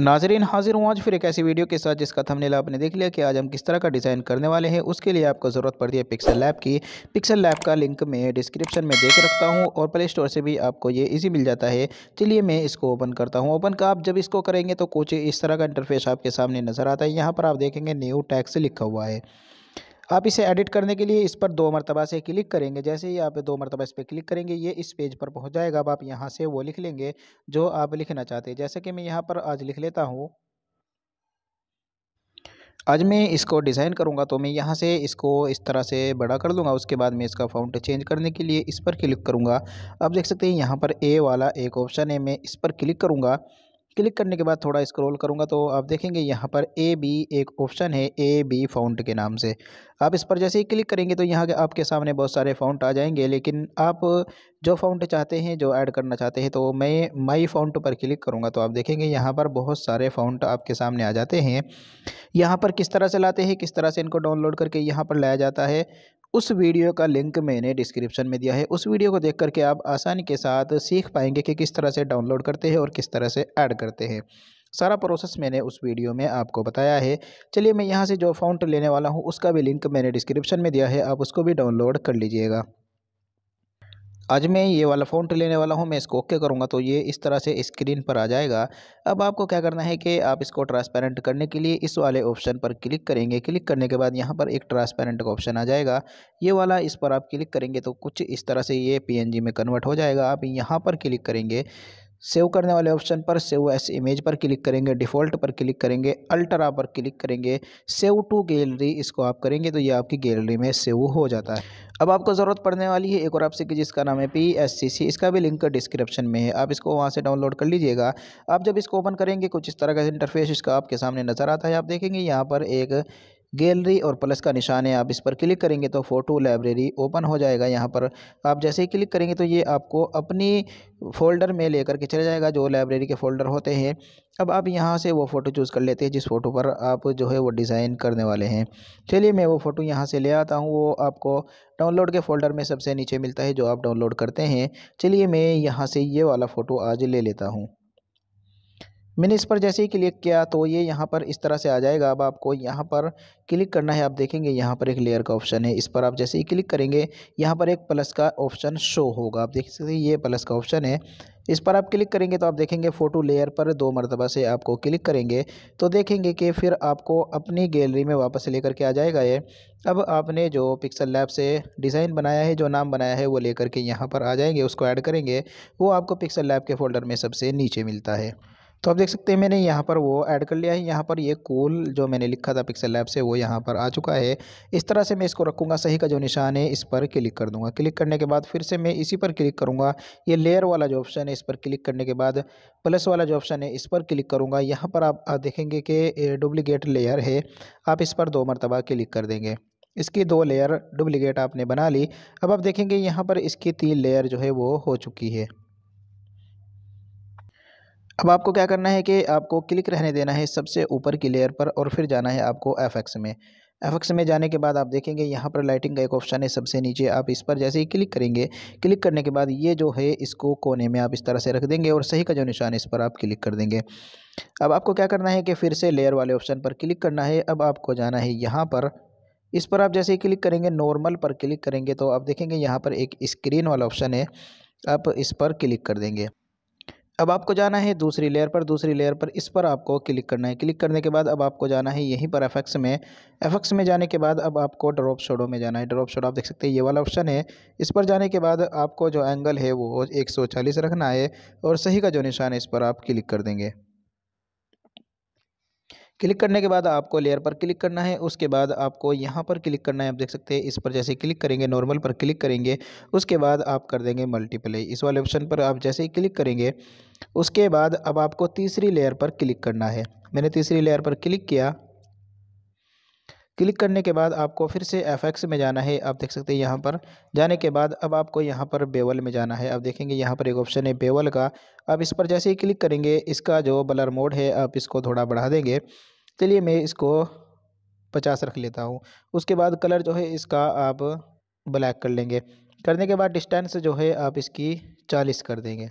नाजरीन हाजिर हूँ आज फिर एक ऐसी वीडियो के साथ जिसका थंबनेल आपने देख लिया कि आज हम किस तरह का डिज़ाइन करने वाले हैं उसके लिए आपको ज़रूरत पड़ती है पिक्सल लैब की पिक्सल लैब का लिंक मैं डिस्क्रिप्शन में देख रखता हूँ और प्ले स्टोर से भी आपको ये इजी मिल जाता है चलिए मैं इसको ओपन करता हूँ ओपन का आप जब इसको करेंगे तो कुछ इस तरह का इंटरफेस आपके सामने नज़र आता है यहाँ पर आप देखेंगे न्यू टैक्स लिखा हुआ है आप इसे एडिट करने के लिए इस पर दो मरतबा से क्लिक करेंगे जैसे ही आप दो मरतबा इस पर क्लिक करेंगे ये इस पेज पर पहुंच जाएगा अब आप यहाँ से वो लिख लेंगे जो आप लिखना चाहते हैं जैसे कि मैं यहाँ पर आज लिख लेता हूँ आज मैं इसको डिज़ाइन करूँगा तो मैं यहाँ से इसको इस तरह से बड़ा कर लूँगा उसके बाद मैं इसका फाउंट चेंज करने के लिए इस पर क्लिक करूँगा आप देख सकते हैं यहाँ पर ए वाला एक ऑप्शन है मैं इस पर क्लिक करूँगा क्लिक करने के बाद थोड़ा स्क्रॉल करूँगा तो आप देखेंगे यहाँ पर ए बी एक ऑप्शन है ए बी फाउंट के नाम से आप इस पर जैसे ही क्लिक करेंगे तो यहाँ के आपके सामने बहुत सारे फाउंट आ जाएंगे लेकिन आप जो फ़ाउंट चाहते हैं जो ऐड करना चाहते हैं तो मैं माई फाउंट पर क्लिक करूँगा तो आप देखेंगे यहाँ पर बहुत सारे फाउंट आपके सामने आ जाते हैं यहाँ पर किस तरह से लाते हैं किस तरह से इनको डाउनलोड करके यहाँ पर लाया जाता है उस वीडियो का लिंक मैंने डिस्क्रिप्शन में दिया है उस वीडियो को देख करके आप आसानी के साथ सीख पाएंगे कि किस तरह से डाउनलोड करते हैं और किस तरह से ऐड करते हैं सारा प्रोसेस मैंने उस वीडियो में आपको बताया है चलिए मैं यहाँ से जो फाउंट लेने वाला हूँ उसका भी लिंक मैंने डिस्क्रिप्शन में दिया है आप उसको भी डाउनलोड कर लीजिएगा आज मैं ये वाला फ़ोन तो लेने वाला हूँ मैं इसको ओके करूँगा तो ये इस तरह से स्क्रीन पर आ जाएगा अब आपको क्या करना है कि आप इसको ट्रांसपेरेंट करने के लिए इस वाले ऑप्शन पर क्लिक करेंगे क्लिक करने के बाद यहाँ पर एक ट्रांसपेरेंट का ऑप्शन आ जाएगा ये वाला इस पर आप क्लिक करेंगे तो कुछ इस तरह से ये पी में कन्वर्ट हो जाएगा आप यहाँ पर क्लिक करेंगे सेव करने वाले ऑप्शन पर सेव एस इमेज पर क्लिक करेंगे डिफ़ॉल्ट पर क्लिक करेंगे अल्ट्रा पर क्लिक करेंगे सेव टू गैलरी इसको आप करेंगे तो ये आपकी गैलरी में सेव हो जाता है अब आपको ज़रूरत पड़ने वाली है एक और आपसे कि जिसका नाम है पी एस सी सी इसका भी लिंक डिस्क्रिप्शन में है आप इसको वहाँ से डाउनलोड कर लीजिएगा आप जब इसको ओपन करेंगे कुछ इस तरह का इंटरफेस इसका आपके सामने नज़र आता है आप देखेंगे यहाँ पर एक गैलरी और प्लस का निशान है आप इस पर क्लिक करेंगे तो फ़ोटो लाइब्रेरी ओपन हो जाएगा यहाँ पर आप जैसे ही क्लिक करेंगे तो ये आपको अपनी फ़ोल्डर में लेकर के चला जाएगा जो लाइब्रेरी के फ़ोल्डर होते हैं अब आप यहाँ से वो फ़ोटो चूज़ कर लेते हैं जिस फ़ोटो पर आप जो है वो डिज़ाइन करने वाले हैं चलिए मैं वो फ़ोटो यहाँ से ले आता हूँ वो आपको डाउनलोड के फ़ोल्डर में सबसे नीचे मिलता है जो आप डाउनलोड करते हैं चलिए मैं यहाँ से ये वाला फ़ोटो आज ले लेता हूँ मैंने इस पर जैसे ही क्लिक किया तो ये यहाँ पर इस तरह से आ जाएगा अब आपको यहाँ पर क्लिक करना है आप देखेंगे यहाँ पर एक लेयर का ऑप्शन है इस पर आप जैसे ही क्लिक करेंगे यहाँ पर एक प्लस का ऑप्शन शो होगा आप देख सकते हैं ये प्लस का ऑप्शन है इस पर आप क्लिक करेंगे तो आप देखेंगे फ़ोटो लेयर पर दो मरतबा से आपको क्लिक करेंगे तो देखेंगे कि फिर आपको अपनी गैलरी में वापस लेकर के आ जाएगा ये अब आपने जो पिक्सल लैब से डिज़ाइन बनाया है जो नाम बनाया है वो लेकर के यहाँ पर आ जाएंगे उसको ऐड करेंगे वो आपको पिक्सल लैब के फ़ोल्डर में सबसे नीचे मिलता है तो आप देख सकते हैं मैंने यहाँ पर वो ऐड कर लिया है यहाँ पर ये कूल जो मैंने लिखा था पिक्सल लैब से वो यहाँ पर आ चुका है इस तरह से मैं इसको रखूँगा सही का जो निशान है इस पर क्लिक कर दूँगा क्लिक करने के बाद फिर से मैं इसी पर क्लिक करूँगा ये लेयर वाला जो ऑप्शन है इस पर क्लिक करने के बाद प्लस वाला जो ऑप्शन है इस पर क्लिक करूँगा यहाँ पर आप देखेंगे कि डुप्लिकेट लेयर है आप इस पर दो मरतबा क्लिक कर देंगे इसकी दो लेयर डुप्लिकेट आपने बना ली अब आप देखेंगे यहाँ पर इसकी तीन लेयर जो है वो हो चुकी है अब आपको क्या करना है कि आपको क्लिक रहने देना है सबसे ऊपर की लेयर पर और फिर जाना है आपको एफ में एफ में जाने के बाद आप देखेंगे यहाँ पर लाइटिंग का एक ऑप्शन है सबसे नीचे आप इस पर जैसे ही क्लिक करेंगे क्लिक करने के बाद ये जो है इसको कोने में आप इस तरह से रख देंगे और सही का जो निशान है इस पर आप क्लिक कर देंगे अब आपको क्या करना है कि फिर से लेयर वाले ऑप्शन पर क्लिक करना है अब आपको जाना है यहाँ पर इस पर आप जैसे ही क्लिक करेंगे नॉर्मल पर क्लिक करेंगे तो आप देखेंगे यहाँ पर एक स्क्रीन वाला ऑप्शन है आप इस पर क्लिक कर देंगे अब आपको जाना है दूसरी लेयर पर दूसरी लेयर पर इस पर आपको क्लिक करना है क्लिक करने के बाद अब आपको जाना है यहीं पर एफ में एफ में जाने के बाद अब आपको ड्रॉप शोडो में जाना है ड्रॉप शोडो आप देख सकते हैं ये वाला ऑप्शन है इस पर जाने के बाद आपको जो एंगल है वो एक रखना है और सही का जो निशान है इस पर आप क्लिक कर देंगे क्लिक करने के बाद आपको लेयर पर क्लिक करना है उसके बाद आपको यहाँ पर क्लिक करना है आप देख सकते हैं इस पर जैसे क्लिक करेंगे नॉर्मल पर क्लिक करेंगे उसके बाद आप कर देंगे मल्टीप्लाई इस वाले ऑप्शन पर आप जैसे ही क्लिक करेंगे उसके बाद अब आपको तीसरी लेयर पर क्लिक करना है मैंने तीसरी लेयर पर क्लिक किया क्लिक करने के बाद आपको फिर से एफ में जाना है आप देख सकते हैं यहाँ पर जाने के बाद अब आपको यहाँ पर बेवल में जाना है आप देखेंगे यहाँ पर एक ऑप्शन है बेवल का आप इस पर जैसे ही क्लिक करेंगे इसका जो बलर मोड है आप इसको थोड़ा बढ़ा देंगे चलिए मैं इसको पचास रख लेता हूँ उसके बाद कलर जो है इसका आप ब्लैक कर लेंगे करने के बाद डिस्टेंस जो है आप इसकी चालीस कर देंगे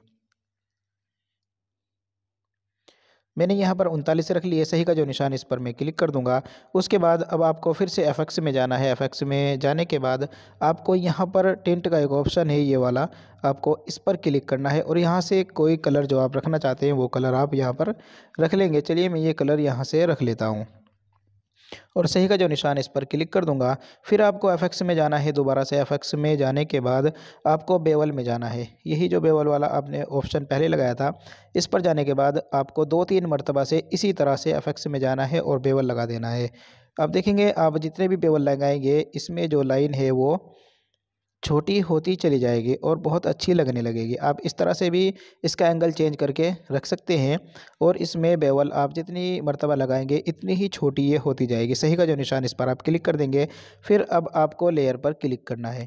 मैंने यहाँ पर उनतालीस रख लिए सही का जो निशान इस पर मैं क्लिक कर दूंगा उसके बाद अब आपको फिर से एफ में जाना है एफ में जाने के बाद आपको यहाँ पर टेंट का एक ऑप्शन है ये वाला आपको इस पर क्लिक करना है और यहाँ से कोई कलर जो आप रखना चाहते हैं वो कलर आप यहाँ पर रख लेंगे चलिए मैं ये कलर यहाँ से रख लेता हूँ और सही का जो निशान इस पर क्लिक कर दूंगा फिर आपको एफ में जाना है दोबारा से एफ में जाने के बाद आपको बेवल में जाना है यही जो बेवल वाला आपने ऑप्शन पहले लगाया था इस पर जाने के बाद आपको दो तीन मरतबा से इसी तरह से एफ में जाना है और बेवल लगा देना है अब देखेंगे आप जितने भी बेवल लगाएंगे इसमें जो लाइन है वो छोटी होती चली जाएगी और बहुत अच्छी लगने लगेगी आप इस तरह से भी इसका एंगल चेंज करके रख सकते हैं और इसमें बेवल आप जितनी मरतबा लगाएंगे इतनी ही छोटी ये होती जाएगी सही का जो निशान इस पर आप क्लिक कर देंगे फिर अब आपको लेयर पर क्लिक करना है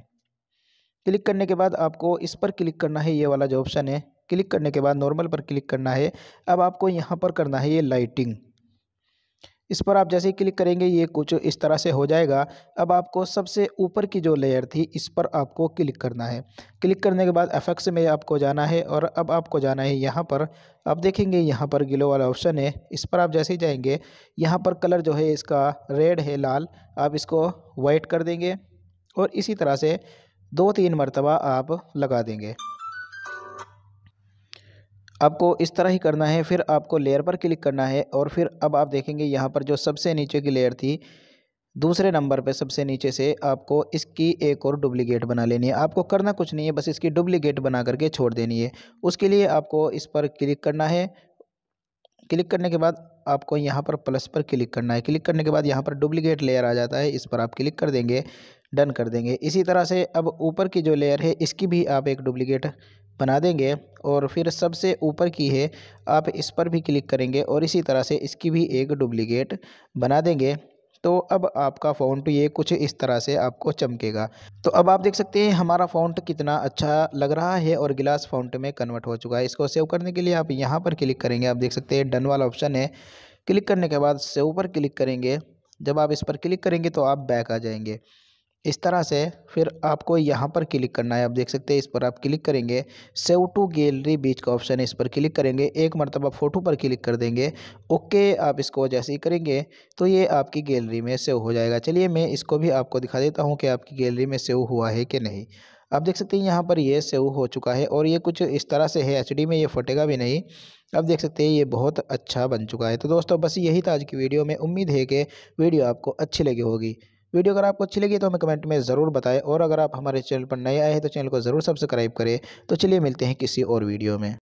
क्लिक करने के बाद आपको इस पर क्लिक करना है ये वाला जो ऑप्शन है क्लिक करने के बाद नॉर्मल पर क्लिक करना है अब आपको यहाँ पर करना है ये लाइटिंग इस पर आप जैसे ही क्लिक करेंगे ये कुछ इस तरह से हो जाएगा अब आपको सबसे ऊपर की जो लेयर थी इस पर आपको क्लिक करना है क्लिक करने के बाद एफेक्ट्स में आपको जाना है और अब आपको जाना है यहाँ पर आप देखेंगे यहाँ पर गिलो वाला ऑप्शन है इस पर आप जैसे ही जाएंगे यहाँ पर कलर जो है इसका रेड है लाल आप इसको वाइट कर देंगे और इसी तरह से दो तीन मरतबा आप लगा देंगे आपको इस तरह ही करना है फिर आपको लेयर पर क्लिक करना है और फिर अब आप देखेंगे यहाँ पर जो सबसे नीचे की लेयर थी दूसरे नंबर पे सबसे नीचे से आपको इसकी एक और डुप्लीकेट बना लेनी है आपको करना कुछ नहीं है बस इसकी डुप्लीकेट बना करके छोड़ देनी है उसके लिए आपको इस पर क्लिक करना है क्लिक करने के बाद आपको यहाँ पर प्लस पर क्लिक करना है क्लिक करने के बाद यहाँ पर डुप्लीकेट लेयर आ जाता है इस पर आप क्लिक कर देंगे डन कर देंगे इसी तरह से अब ऊपर की जो लेयर है इसकी भी आप एक डुप्लीकेट बना देंगे और फिर सबसे ऊपर की है आप इस पर भी क्लिक करेंगे और इसी तरह से इसकी भी एक डुप्लीकेट बना देंगे तो अब आपका फ़ॉन्ट ये कुछ इस तरह से आपको चमकेगा तो अब आप देख सकते हैं हमारा फ़ॉन्ट कितना अच्छा लग रहा है और गिलास फ़ॉन्ट में कन्वर्ट हो चुका है इसको सेव करने के लिए आप यहाँ पर क्लिक करेंगे आप देख सकते हैं डन वाला ऑप्शन है क्लिक करने के बाद सेव पर क्लिक करेंगे जब आप इस पर क्लिक करेंगे तो आप बैक आ जाएंगे इस तरह से फिर आपको यहाँ पर क्लिक करना है आप देख सकते हैं इस पर आप क्लिक करेंगे सेव टू गैलरी बीच का ऑप्शन है इस पर क्लिक करेंगे एक मरतबा फ़ोटो पर क्लिक कर देंगे ओके आप इसको जैसे ही करेंगे तो ये आपकी गैलरी में सेव हो जाएगा चलिए मैं इसको भी आपको दिखा देता हूँ कि आपकी गैलरी में सेव हुआ है कि नहीं आप देख सकते हैं यहाँ पर ये सेव हो चुका है और ये कुछ इस तरह से है एच में ये फटेगा भी नहीं अब देख सकते हैं ये बहुत अच्छा बन चुका है तो दोस्तों बस यही था आज की वीडियो में उम्मीद है कि वीडियो आपको अच्छी लगी होगी वीडियो अगर आपको अच्छी लगी तो हमें कमेंट में ज़रूर बताएं और अगर आप हमारे चैनल पर नए आए हैं तो चैनल को ज़रूर सब्सक्राइब करें तो चलिए मिलते हैं किसी और वीडियो में